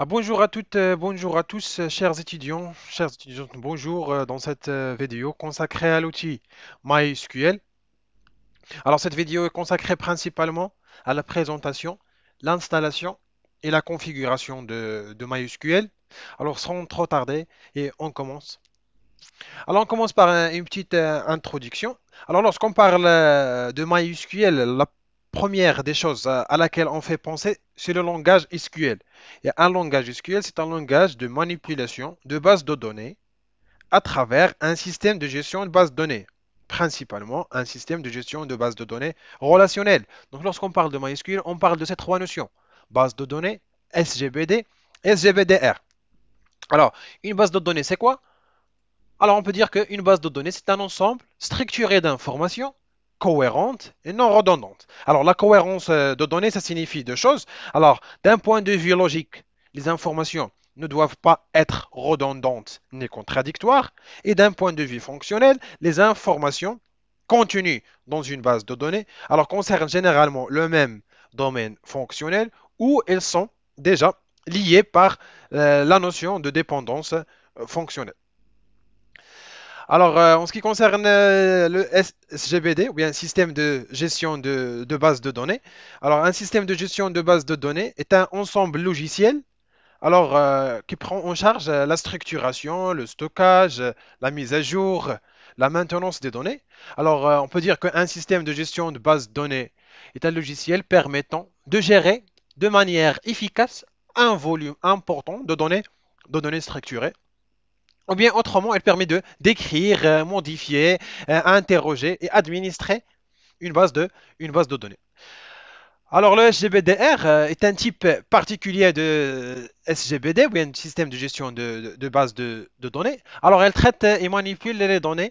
Ah, bonjour à toutes, euh, bonjour à tous, euh, chers étudiants, chers étudiants, bonjour euh, dans cette vidéo consacrée à l'outil MySQL. Alors cette vidéo est consacrée principalement à la présentation, l'installation et la configuration de, MySQL. Alors sans trop tarder, et on commence. Alors on commence par une petite introduction. Alors lorsqu'on parle de MySQL, la première des choses à laquelle on fait penser, c'est le langage SQL. Et un langage SQL, c'est un langage de manipulation de bases de données à travers un système de gestion de bases de données, principalement un système de gestion de bases de données relationnelles. Donc lorsqu'on parle de MySQL, on parle de ces trois notions, base de données, SGBD, SGBDR. Alors, une base de données, c'est quoi Alors, on peut dire qu'une base de données, c'est un ensemble structuré d'informations cohérente et non redondante. Alors la cohérence euh, de données, ça signifie deux choses. Alors d'un point de vue logique, les informations ne doivent pas être redondantes ni contradictoires. Et d'un point de vue fonctionnel, les informations contenues dans une base de données, alors concernent généralement le même domaine fonctionnel où elles sont déjà liées par euh, la notion de dépendance euh, fonctionnelle. Alors, euh, en ce qui concerne euh, le SGBD, ou bien système de gestion de, base de données, alors un système de gestion de base de données est un ensemble logiciel alors, euh, qui prend en charge la structuration, le stockage, la mise à jour, la maintenance des données. Alors, on peut dire qu'un système de gestion de base de données est un logiciel permettant de gérer de manière efficace un volume important de données, de données structurées ou bien autrement, elle permet de décrire, euh, modifier, euh, interroger et administrer une base de, données. Alors le SGBDR euh, est un type particulier de SGBD, ou un système de gestion de, base de, données. Alors elle traite et manipule les données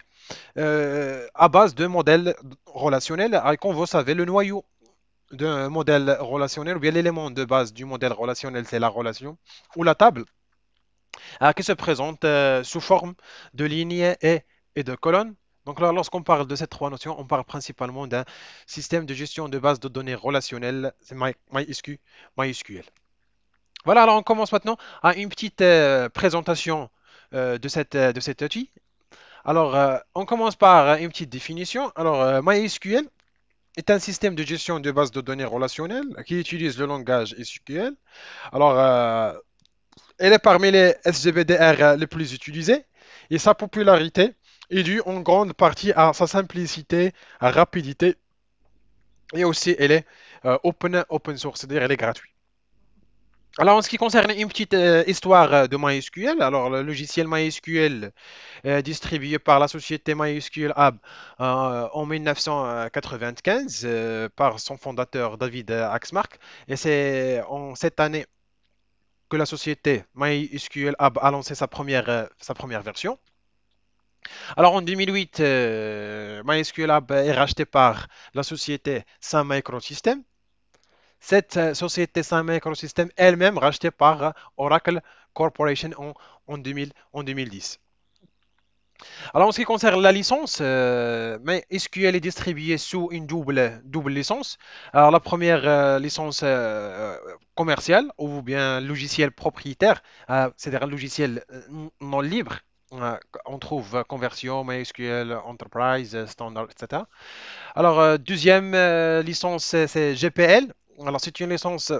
à base de modèles relationnels. comme vous savez, le noyau d'un modèle relationnel, ou bien l'élément de base du modèle relationnel, c'est la relation, ou la table euh, qui se présente euh, sous forme de lignes et, et de colonnes. Donc là, lorsqu'on parle de ces trois notions, on parle principalement d'un système de gestion de base de données relationnelles, MySQL. Voilà, alors on commence maintenant à une petite euh, présentation de, cette, de cet outil. Alors, on commence par une petite définition. Alors, MySQL est un système de gestion de base de données relationnelles qui utilise le langage SQL. Alors, elle est parmi les SGBDR euh, les plus utilisés et sa popularité est due en grande partie à sa simplicité, à rapidité et aussi elle est euh, open, open source, c'est-à-dire elle est gratuite. Alors en ce qui concerne une petite euh, histoire de MySQL, alors le logiciel MySQL est distribué par la société MySQL Hub en 1995 par son fondateur David Axmark et c'est en cette année que la société MySQL Hub a lancé sa première, euh, sa première version. Alors en 2008, euh, MySQL Hub est racheté par la société Sun Microsystem. Cette euh, société Sun Microsystem elle-même rachetée par Oracle Corporation en, 2000, en 2010. Alors, en ce qui concerne la licence, euh, mais SQL est distribué sous une double, double licence. Alors, la première euh, licence euh, commerciale ou bien logiciel propriétaire, c'est-à-dire logiciel non libre. on trouve Conversion, MySQL, Enterprise, Standard, etc. Alors, deuxième licence, c'est GPL. Alors, c'est une licence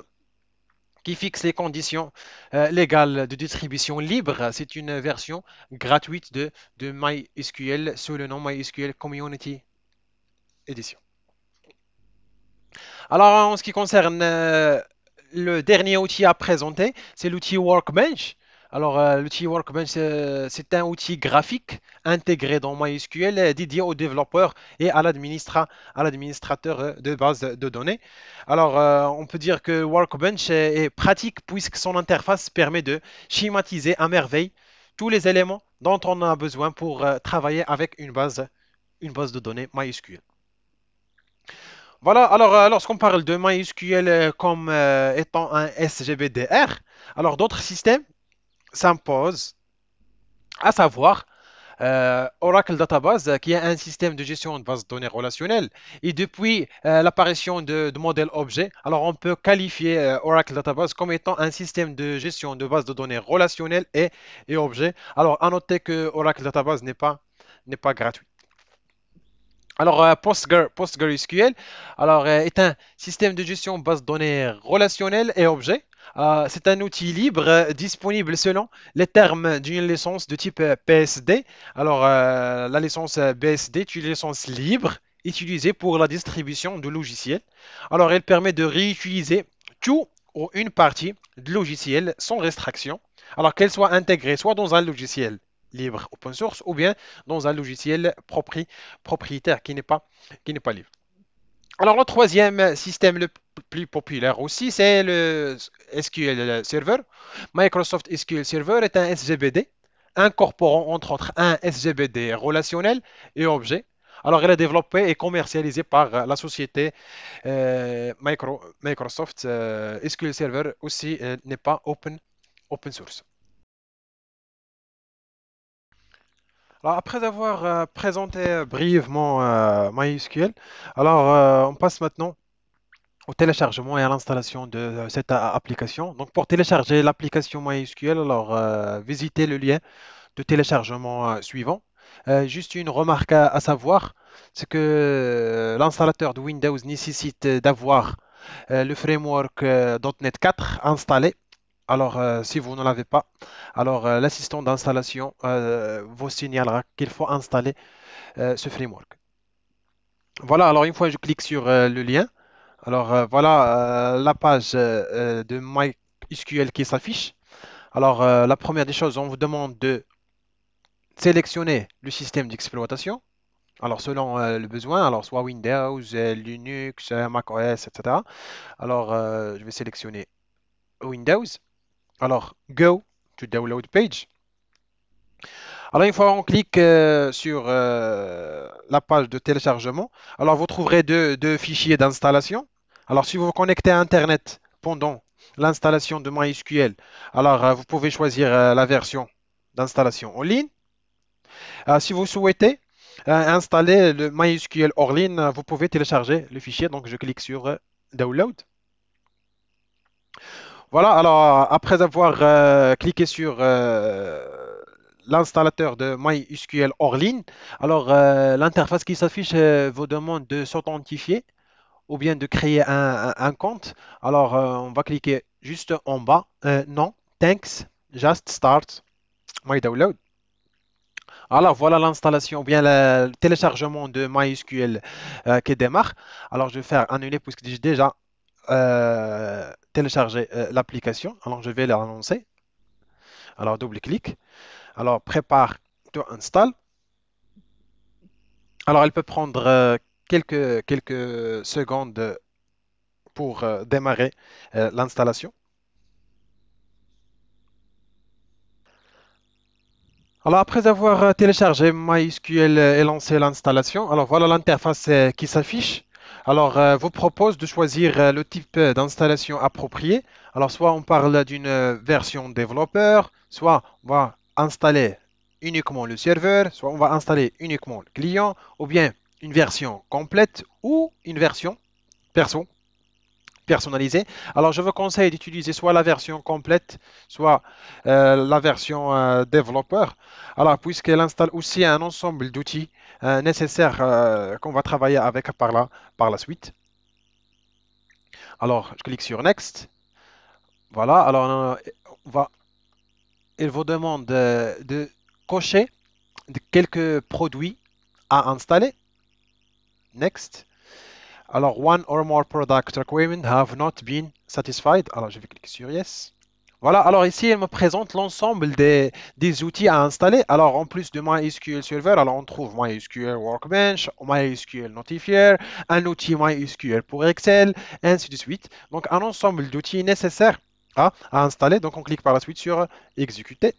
qui fixe les conditions euh, légales de distribution libre. C'est une version gratuite de, MySQL sous le nom MySQL Community Edition. Alors, en ce qui concerne euh, le dernier outil à présenter, c'est l'outil Workbench. Alors, euh, l'outil Workbench, euh, c'est un outil graphique intégré dans MySQL euh, dédié aux développeurs et à l'administrateur de base de données. Alors, on peut dire que Workbench est pratique puisque son interface permet de schématiser à merveille tous les éléments dont on a besoin pour travailler avec une base, une base de données MySQL. Voilà, alors lorsqu'on parle de MySQL comme étant un SGBDR, alors d'autres systèmes s'impose, à savoir euh, Oracle Database, qui est un système de gestion de base de données relationnelles. Et depuis euh, l'apparition de, modèle modèles objets, alors on peut qualifier euh, Oracle Database comme étant un système de gestion de base de données relationnelle et, et objets. Alors, à noter que Oracle Database n'est pas, n'est pas gratuit. Alors, PostgreSQL alors, est un système de gestion de base de données relationnelles et objets. Euh, c'est un outil libre euh, disponible selon les termes d'une licence de type euh, PSD. Alors, la licence BSD est une licence libre utilisée pour la distribution de logiciels. Alors, elle permet de réutiliser tout ou une partie du logiciel sans restriction, alors qu'elle soit intégrée soit dans un logiciel libre open source ou bien dans un logiciel propriétaire qui n'est pas, qui pas libre. Alors, le troisième système le plus populaire aussi, c'est le SQL Server. Microsoft SQL Server est un SGBD incorporant entre autres un SGBD relationnel et objet. Alors, il est développé et commercialisé par la société euh, Microsoft. Euh, SQL Server aussi euh, n'est pas open source. après avoir euh, présenté brièvement euh, MySQL, alors euh, on passe maintenant au téléchargement et à l'installation de cette application. Donc, pour télécharger l'application MySQL, alors visitez le lien de téléchargement suivant. juste une remarque à, savoir, c'est que l'installateur de Windows nécessite d'avoir le framework .NET 4 installé alors, euh, si vous ne l'avez pas, alors euh, l'assistant d'installation euh, vous signalera qu'il faut installer ce framework. Voilà, alors une fois que je clique sur le lien, alors voilà la page de MySQL qui s'affiche. Alors, la première des choses, on vous demande de sélectionner le système d'exploitation. Alors, selon le besoin, alors soit Windows, Linux, Mac macOS, etc. Alors, je vais sélectionner Windows. Alors, go to download page. Alors, une fois on clique euh, sur euh, la page de téléchargement, alors vous trouverez deux, fichiers d'installation. Alors, si vous vous connectez à Internet pendant l'installation de MySQL, alors euh, vous pouvez choisir la version d'installation en ligne. si vous souhaitez installer le MySQL hors ligne, vous pouvez télécharger le fichier. Donc, je clique sur Download. Voilà, alors après avoir euh, cliqué sur euh, l'installateur de MySQL hors ligne, alors euh, l'interface qui s'affiche vous demande de s'authentifier ou bien de créer un, compte. Alors on va cliquer juste en bas, non, thanks, just start my download. Alors voilà l'installation, ou bien le téléchargement de MySQL qui démarre. Alors je vais faire annuler puisque j'ai déjà télécharger euh, l'application. Alors, je vais l'annoncer. Alors, double-clic. Alors, prépare to install. Alors, elle peut prendre euh, quelques, quelques secondes pour euh, démarrer l'installation. Alors après avoir téléchargé MySQL et lancé l'installation, alors voilà l'interface qui s'affiche. Alors, je euh, vous propose de choisir euh, le type euh, d'installation approprié. Alors, soit on parle d'une version développeur, soit on va installer uniquement le serveur, soit on va installer uniquement le client, ou bien une version complète ou une version perso personnalisé. Alors, je vous conseille d'utiliser soit la version complète, soit euh, la version euh, développeur. Alors, puisqu'elle installe aussi un ensemble d'outils euh, nécessaires qu'on va travailler avec par là, par la suite. Alors, je clique sur Next. Voilà, alors on va, il vous demande de cocher quelques produits à installer. Next. Alors, one or more product requirements have not been satisfied. Alors, je vais cliquer sur yes. Voilà, alors ici, elle me présente l'ensemble des, des, outils à installer. Alors, en plus de MySQL Server, alors on trouve MySQL Workbench, MySQL Notifier, un outil MySQL pour Excel, ainsi de suite. Donc, un ensemble d'outils nécessaires à, installer. Donc, on clique par la suite sur Exécuter.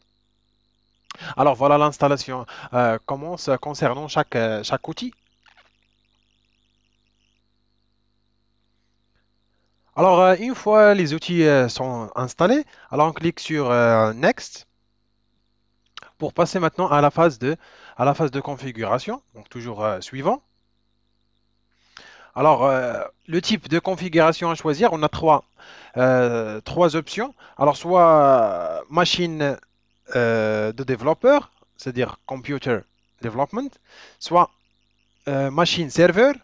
Alors, voilà l'installation euh, commence concernant chaque, euh, chaque outil. Alors, euh, une fois les outils euh, sont installés, alors on clique sur euh, Next pour passer maintenant à la phase de, à la phase de configuration, donc toujours suivant. Alors, le type de configuration à choisir, on a trois, options. Alors, soit machine de développeur, c'est-à-dire computer development, soit machine serveur,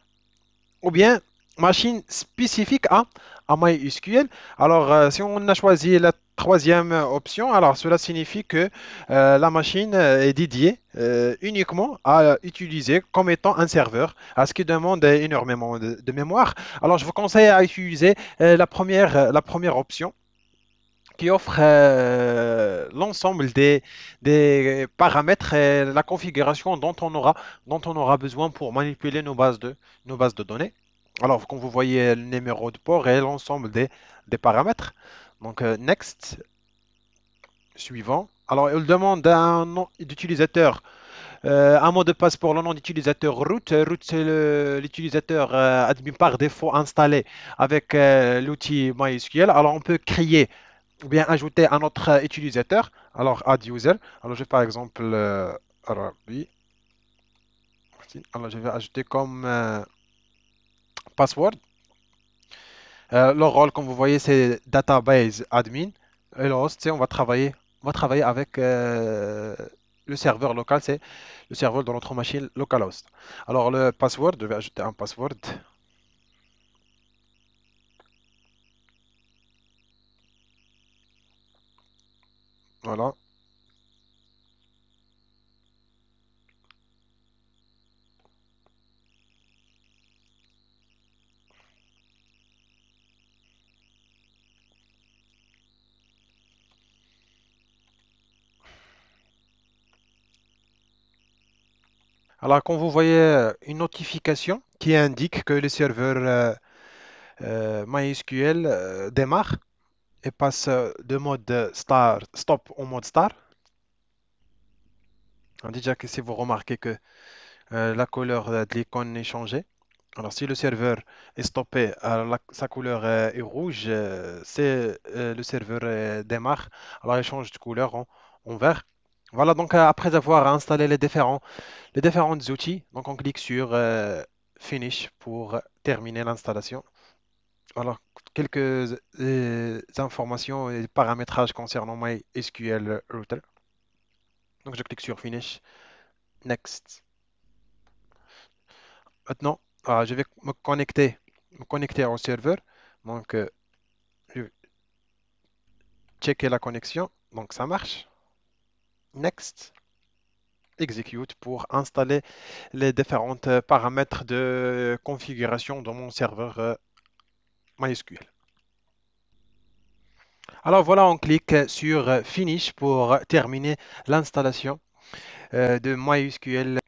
ou bien machine spécifique à, à MySQL. Alors, euh, si on a choisi la troisième option, alors cela signifie que euh, la machine euh, est dédiée uniquement à utiliser comme étant un serveur, à ce qui demande énormément de, mémoire. Alors, je vous conseille à utiliser la, première, la première option qui offre l'ensemble des, des, paramètres et la configuration dont on aura, dont on aura besoin pour manipuler nos bases de, nos bases de données alors, quand vous voyez le numéro de port et l'ensemble des, paramètres. Donc, euh, next, suivant. Alors, il demande un nom d'utilisateur euh, un mot de passe pour le nom d'utilisateur root. Root, c'est l'utilisateur euh, admin par défaut installé avec l'outil MySQL. Alors, on peut créer ou bien ajouter un autre utilisateur. Alors, add user. Alors, je par exemple oui. Alors, je vais ajouter comme password. Euh, le rôle, comme vous voyez, c'est database admin. Et le host, on va travailler, on va travailler avec euh, le serveur local, c'est le serveur de notre machine localhost. Alors le password, je vais ajouter un password. Voilà. Alors quand vous voyez euh, une notification qui indique que le serveur euh, euh, MySQL démarre et passe de mode stop au mode star, dit déjà que si vous remarquez que la couleur de l'icône est changée, alors si le serveur est stoppé, sa couleur est rouge, c'est le serveur démarre, alors il change de couleur en vert. Voilà, donc euh, après avoir installé les différents, les différents outils, donc on clique sur euh, Finish pour terminer l'installation. Alors, quelques euh, informations et paramétrages concernant MySQL Router. Donc, je clique sur Finish, Next. Maintenant, ah, je vais me connecter, me connecter au serveur. Donc, je vais checker la connexion. Donc, ça marche. Next execute pour installer les différents euh, paramètres de configuration dans mon serveur euh, MySQL. Alors voilà, on clique sur euh, Finish pour terminer l'installation de MySQL.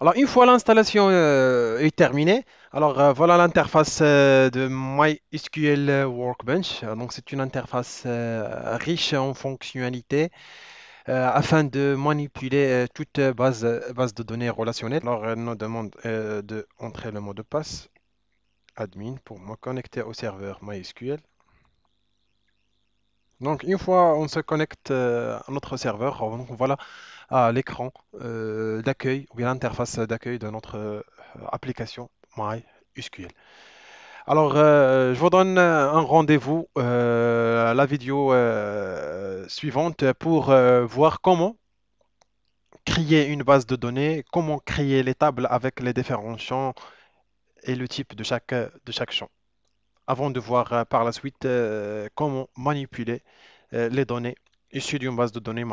Alors une fois l'installation est terminée, alors voilà l'interface de MySQL Workbench. Donc c'est une interface riche en fonctionnalités. Euh, afin de manipuler euh, toute base, de données relationnelle. Alors, elle nous demande euh, de entrer le mot de passe admin pour me connecter au serveur MySQL. Donc une fois on se connecte à notre serveur, on, voilà à l'écran d'accueil ou bien l'interface d'accueil de notre application MySQL. Alors, euh, je vous donne euh, un rendez-vous euh, à la vidéo suivante pour voir comment créer une base de données, comment créer les tables avec les différents champs et le type de chaque, de chaque champ. Avant de voir par la suite comment manipuler les données issues d'une base de données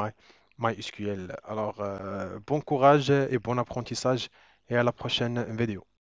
MySQL. Alors, bon courage et bon apprentissage et à la prochaine vidéo.